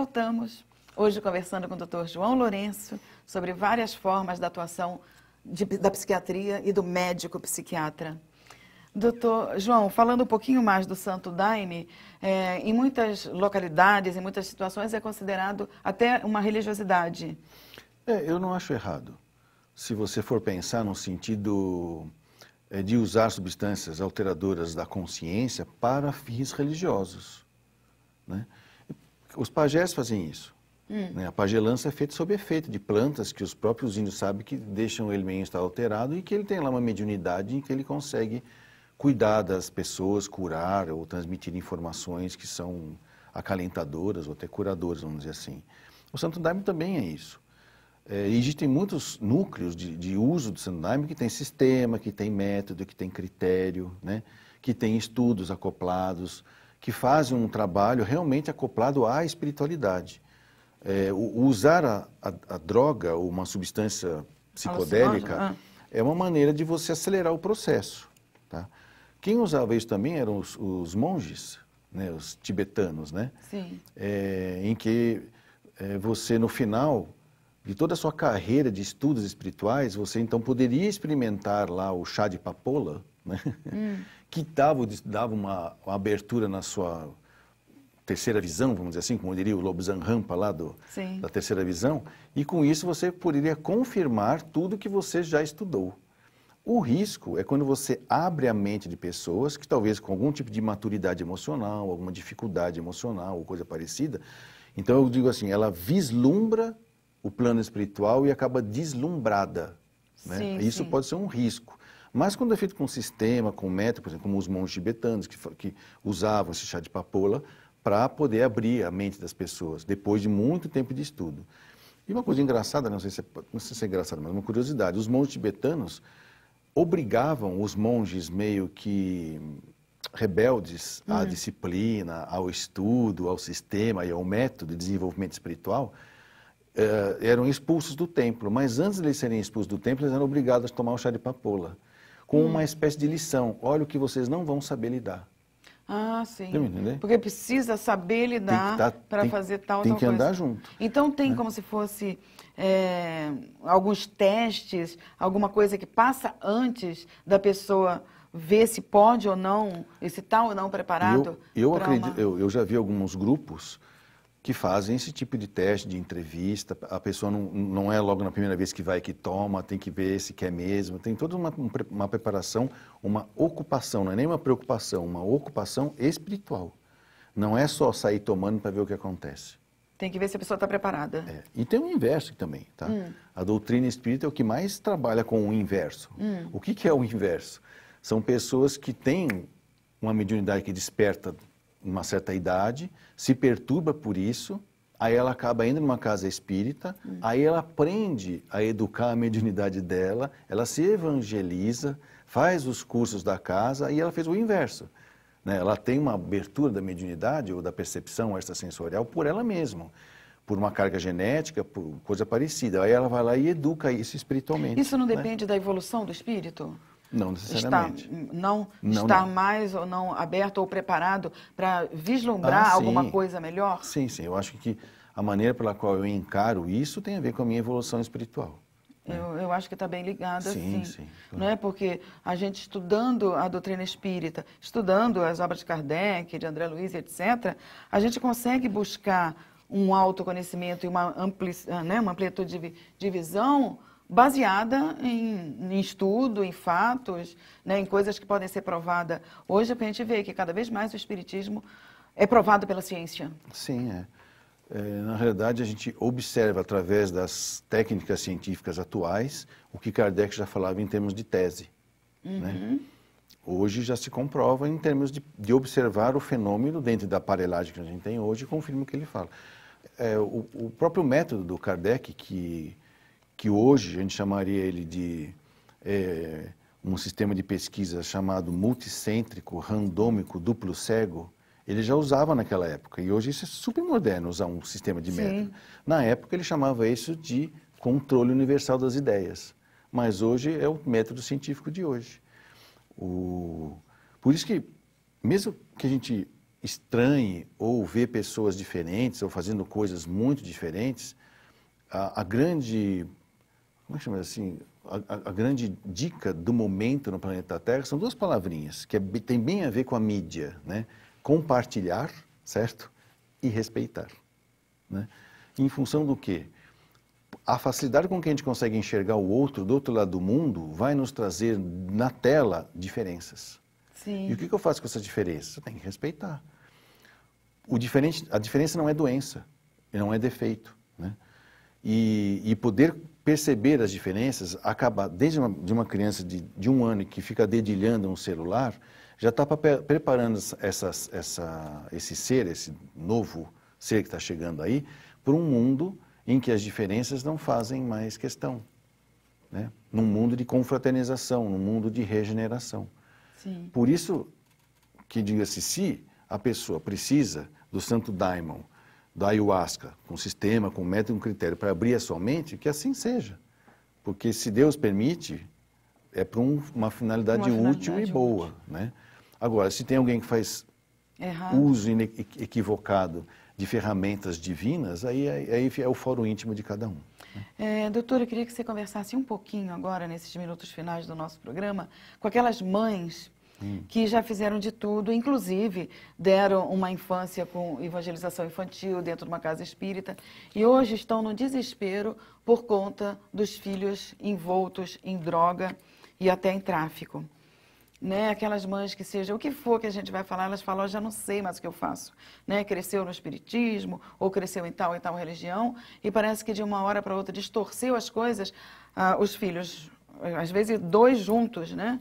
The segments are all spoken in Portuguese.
voltamos, hoje conversando com o Dr. João Lourenço sobre várias formas da atuação de, da psiquiatria e do médico psiquiatra. Doutor João, falando um pouquinho mais do Santo Daime, é, em muitas localidades, em muitas situações, é considerado até uma religiosidade. É, eu não acho errado. Se você for pensar no sentido é, de usar substâncias alteradoras da consciência para fins religiosos. Né? Os pajés fazem isso. Hum. Né? A pagelança é feita sob efeito de plantas que os próprios índios sabem que deixam ele meio estar alterado e que ele tem lá uma mediunidade em que ele consegue cuidar das pessoas, curar ou transmitir informações que são acalentadoras ou até curadoras, vamos dizer assim. O Santo Daime também é isso. É, existem muitos núcleos de, de uso do Santo Daime que tem sistema, que tem método, que tem critério, né? que tem estudos acoplados, que fazem um trabalho realmente acoplado à espiritualidade. É, o, usar a, a, a, droga ou uma substância psicodélica ah. é uma maneira de você acelerar o processo. Tá? Quem usava isso também eram os, os monges, né, os tibetanos, né? Sim. É, em que é, você, no final de toda a sua carreira de estudos espirituais, você então poderia experimentar lá o chá de papoula, né? Hum que dava, dava uma, uma abertura na sua terceira visão, vamos dizer assim, como diria o Lobzan Rampa lá do, da terceira visão, e com isso você poderia confirmar tudo que você já estudou. O risco é quando você abre a mente de pessoas que talvez com algum tipo de maturidade emocional, alguma dificuldade emocional ou coisa parecida. Então eu digo assim, ela vislumbra o plano espiritual e acaba deslumbrada. Né? Sim, isso sim. pode ser um risco. Mas quando é feito com um sistema, com método, por exemplo, como os monges tibetanos que, que usavam esse chá de papoula para poder abrir a mente das pessoas, depois de muito tempo de estudo. E uma coisa engraçada, não sei se é, não sei se é engraçada, mas uma curiosidade, os monges tibetanos obrigavam os monges meio que rebeldes à uhum. disciplina, ao estudo, ao sistema e ao método de desenvolvimento espiritual, eh, eram expulsos do templo. Mas antes de eles serem expulsos do templo, eles eram obrigados a tomar o chá de papoula com uma espécie de lição. Olha o que vocês não vão saber lidar. Ah, sim. Tá Porque precisa saber lidar tá, para fazer tal tem que coisa. andar junto. Então tem né? como se fosse é, alguns testes, alguma coisa que passa antes da pessoa ver se pode ou não, se está ou não preparado. Eu, eu acredito, uma... eu, eu já vi alguns grupos que fazem esse tipo de teste, de entrevista. A pessoa não, não é logo na primeira vez que vai que toma, tem que ver se quer mesmo. Tem toda uma, uma preparação, uma ocupação, não é nem uma preocupação, uma ocupação espiritual. Não é só sair tomando para ver o que acontece. Tem que ver se a pessoa está preparada. É. E tem o inverso também, tá? Hum. A doutrina espírita é o que mais trabalha com o inverso. Hum. O que, que é o inverso? São pessoas que têm uma mediunidade que desperta uma certa idade, se perturba por isso, aí ela acaba indo numa casa espírita, hum. aí ela aprende a educar a mediunidade dela, ela se evangeliza, faz os cursos da casa e ela fez o inverso. Né? Ela tem uma abertura da mediunidade ou da percepção extrasensorial por ela mesma por uma carga genética, por coisa parecida. Aí ela vai lá e educa isso espiritualmente. Isso não né? depende né? da evolução do espírito? Não necessariamente. Está, não, não está não. mais ou não aberto ou preparado para vislumbrar ah, alguma coisa melhor? Sim, sim. Eu acho que a maneira pela qual eu encaro isso tem a ver com a minha evolução espiritual. Né? Eu, eu, acho que está bem ligada, sim. sim, sim claro. não é? Porque a gente estudando a doutrina espírita, estudando as obras de Kardec, de André Luiz, etc., a gente consegue buscar um autoconhecimento e uma, ampli, ah, né, uma amplitude de, de visão baseada em, em estudo, em fatos, né, em coisas que podem ser provadas. Hoje a gente vê é que cada vez mais o espiritismo é provado pela ciência. Sim, é. é na realidade, a gente observa através das técnicas científicas atuais o que Kardec já falava em termos de tese. Né? Uhum. Né? hoje já se comprova em termos de, de, observar o fenômeno dentro da aparelhagem que a gente tem hoje, confirma o que ele fala. É, o, o, próprio método do Kardec, que que hoje a gente chamaria ele de é, um sistema de pesquisa chamado multicêntrico, randômico, duplo cego, ele já usava naquela época. E hoje isso é super moderno, usar um sistema de método. Na época ele chamava isso de controle universal das ideias. Mas hoje é o método científico de hoje. O... Por isso que, mesmo que a gente estranhe ou vê pessoas diferentes ou fazendo coisas muito diferentes, a, a grande como é que chama assim, a, a, grande dica do momento no planeta Terra são duas palavrinhas que é, tem bem a ver com a mídia, né? Compartilhar, certo? E respeitar, né? Em função do que a facilidade com que a gente consegue enxergar o outro do outro lado do mundo vai nos trazer na tela diferenças. Sim. E o que, eu faço com essas diferenças? Você tem que respeitar. O diferente, a diferença não é doença, não é defeito, né? E, e poder perceber as diferenças, acaba, desde uma, de uma criança de, de um ano que fica dedilhando um celular, já está preparando essa, essa, esse ser, esse novo ser que está chegando aí, para um mundo em que as diferenças não fazem mais questão. Né? Num mundo de confraternização, num mundo de regeneração. Sim. Por isso que, diga-se, se a pessoa precisa do santo daimon da ayahuasca, com sistema, com método, com critério, para abrir a sua mente, que assim seja. Porque se Deus permite, é para um, uma finalidade uma útil e boa. Útil. Né? Agora, se tem alguém que faz Errado. uso equivocado de ferramentas divinas, aí, é, aí é o fórum íntimo de cada um. Né? É, doutora, eu queria que você conversasse um pouquinho agora, nesses minutos finais do nosso programa, com aquelas mães Hum. que já fizeram de tudo, inclusive deram uma infância com evangelização infantil dentro de uma casa espírita e hoje estão no desespero por conta dos filhos envoltos em droga e até em tráfico. Né, aquelas mães que seja o que for que a gente vai falar, elas falam, eu já não sei mais o que eu faço, né? Cresceu no espiritismo ou cresceu em tal e tal religião e parece que de uma hora para outra distorceu as coisas, ah, os filhos, às vezes dois juntos, né?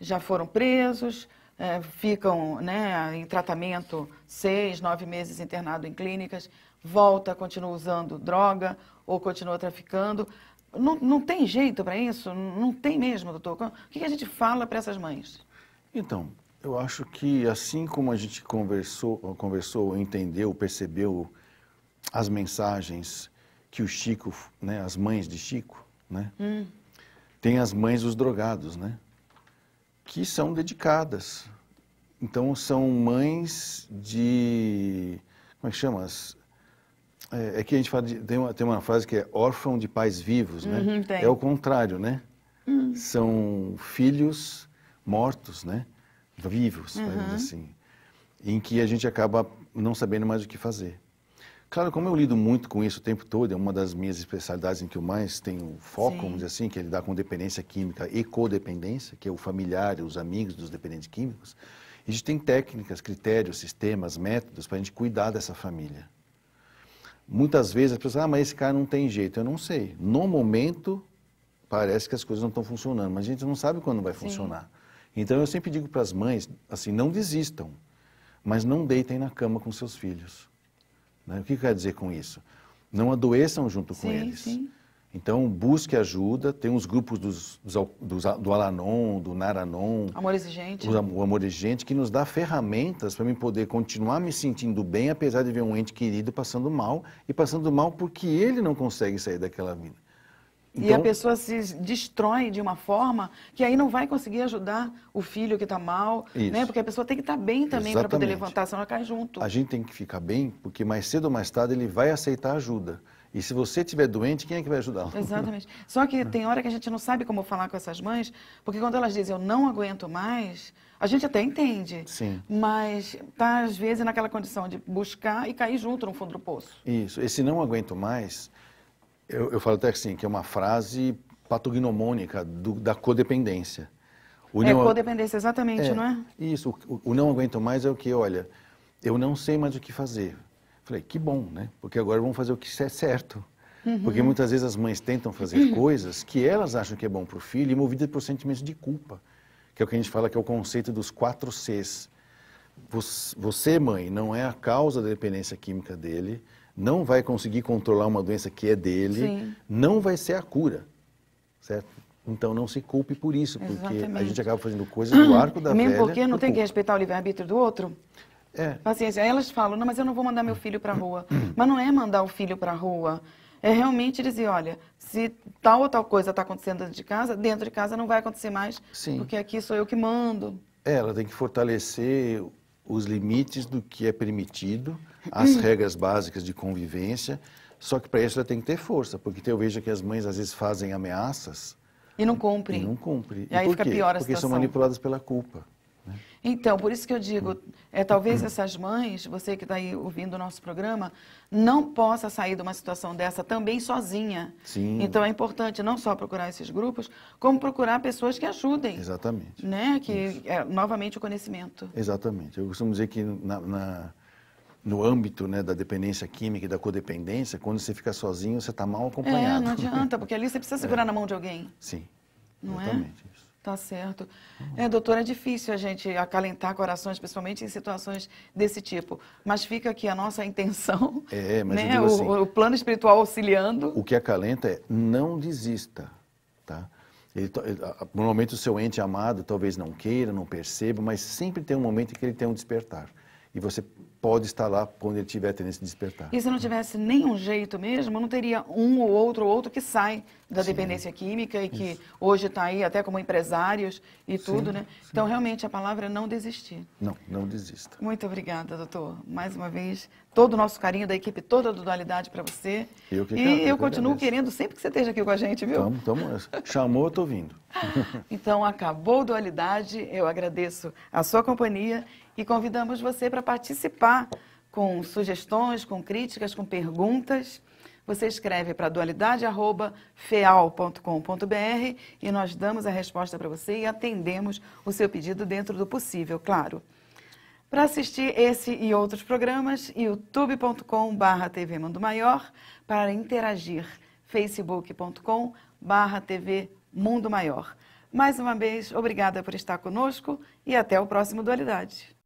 já foram presos, é, ficam né, em tratamento seis, nove meses internado em clínicas, volta, continua usando droga ou continua traficando. Não, não tem jeito para isso? Não tem mesmo, doutor? O que a gente fala para essas mães? Então, eu acho que assim como a gente conversou, conversou entendeu, percebeu as mensagens que o Chico, né, as mães de Chico, né, hum. tem as mães dos drogados, né? que são dedicadas. Então, são mães de. Como é que chama? É, é que a gente fala de, tem, uma, tem uma frase que é órfão de pais vivos, né? Uhum, é o contrário, né? Uhum. São filhos mortos, né? Vivos, uhum. assim. Em que a gente acaba não sabendo mais o que fazer. Claro, como eu lido muito com isso o tempo todo, é uma das minhas especialidades em que eu mais tenho foco, Sim. vamos dizer assim, que é lidar com dependência química e codependência, que é o familiar, os amigos dos dependentes químicos. A gente tem técnicas, critérios, sistemas, métodos para a gente cuidar dessa família. Muitas vezes as pessoas, ah, mas esse cara não tem jeito. Eu não sei. No momento, parece que as coisas não estão funcionando, mas a gente não sabe quando vai Sim. funcionar. Então eu sempre digo para as mães, assim, não desistam, mas não deitem na cama com seus filhos. Né? O que quer dizer com isso? Não adoeçam junto sim, com eles. Sim. Então, busque ajuda. Tem os grupos dos, dos, do Alanon, do Naranon. Amor Exigente. O, o Amor Exigente, que nos dá ferramentas para mim poder continuar me sentindo bem, apesar de ver um ente querido passando mal e passando mal porque ele não consegue sair daquela vida. Então... E a então pessoa se destrói de uma forma que aí não vai conseguir ajudar o filho que está mal, né? Isso. né? Porque a pessoa tem que estar tá bem também para poder levantar, senão ela cai junto. A gente tem que ficar bem, porque mais cedo ou mais tarde ele vai aceitar ajuda. E se você estiver doente, quem é que vai ajudá-lo? Exatamente. Só que tem hora que a gente não sabe como falar com essas mães, porque quando elas dizem eu não aguento mais, a gente até entende. Sim. Mas está, às vezes naquela condição de buscar e cair junto no fundo do poço. Isso. Esse não aguento mais eu, eu falo até assim, que é uma frase patognomônica do, da codependência. O é, codependência, exatamente, é, não é? Isso, o, o, não aguento mais é o que, olha, eu não sei mais o que fazer. Falei, que bom, né? Porque agora vamos fazer o que é certo. Uhum. Porque muitas vezes as mães tentam fazer uhum. coisas que elas acham que é bom para o filho e movidas por sentimentos de culpa, que é o que a gente fala que é o conceito dos quatro Cs. Você, mãe, não é a causa da dependência química dele, não vai conseguir controlar uma doença que é dele, Sim. não vai ser a cura, certo? Então não se culpe por isso, Exatamente. porque a gente acaba fazendo coisas do arco da Mesmo velha. Mesmo porque não tem que respeitar o livre-arbítrio do outro? É. Paciência. Aí elas falam, não, mas eu não vou mandar meu filho para a rua. mas não é mandar o filho para a rua. É realmente dizer, olha, se tal ou tal coisa está acontecendo dentro de casa, dentro de casa não vai acontecer mais, Sim. porque aqui sou eu que mando. É, ela tem que fortalecer os limites do que é permitido as regras básicas de convivência, só que para isso ela tem que ter força, porque eu vejo que as mães às vezes fazem ameaças. E não cumprem. E não cumprem. E, e aí fica quê? pior a Porque situação. são manipuladas pela culpa. Né? Então, por isso que eu digo, é, talvez essas mães, você que está aí ouvindo o nosso programa, não possa sair de uma situação dessa também sozinha. Sim. Então é importante não só procurar esses grupos, como procurar pessoas que ajudem. Exatamente. Né? Que, é, novamente, o conhecimento. Exatamente. Eu costumo dizer que na, na no âmbito né, da dependência química e da codependência, quando você fica sozinho, você está mal acompanhado. É, não né? adianta, porque ali você precisa segurar é. na mão de alguém. Sim, não é? exatamente é? isso. Tá certo. Hum. É, doutora, é difícil a gente acalentar corações, principalmente em situações desse tipo. Mas fica aqui a nossa intenção, é, mas né? assim, o, o plano espiritual auxiliando. O que acalenta é não desista, tá? Ele, ele, normalmente o seu ente amado talvez não queira, não perceba, mas sempre tem um momento em que ele tem um despertar. E você pode estar lá quando ele tiver tendência de despertar. E se não tivesse nenhum jeito mesmo, não teria um ou outro ou outro que sai da sim. dependência química e que hoje está aí até como empresários e tudo, sim, né? Sim. Então, realmente, a palavra é não desistir. Não, não desista. Muito obrigada, doutor. Mais uma vez, todo o nosso carinho da equipe toda do Dualidade para você. Eu que E quero, eu, continuo agradeço. querendo sempre que você esteja aqui com a gente, viu? Tamo, tamo. Chamou, estou vindo. então, acabou Dualidade. Eu agradeço a sua companhia e convidamos você para participar com sugestões, com críticas, com perguntas. Você escreve para dualidade@feal.com.br e nós damos a resposta para você e atendemos o seu pedido dentro do possível, claro. Para assistir esse e outros programas, youtubecom TV Mundo Maior. Para interagir, facebookcom TV Mundo Maior. Mais uma vez, obrigada por estar conosco e até o próximo Dualidade.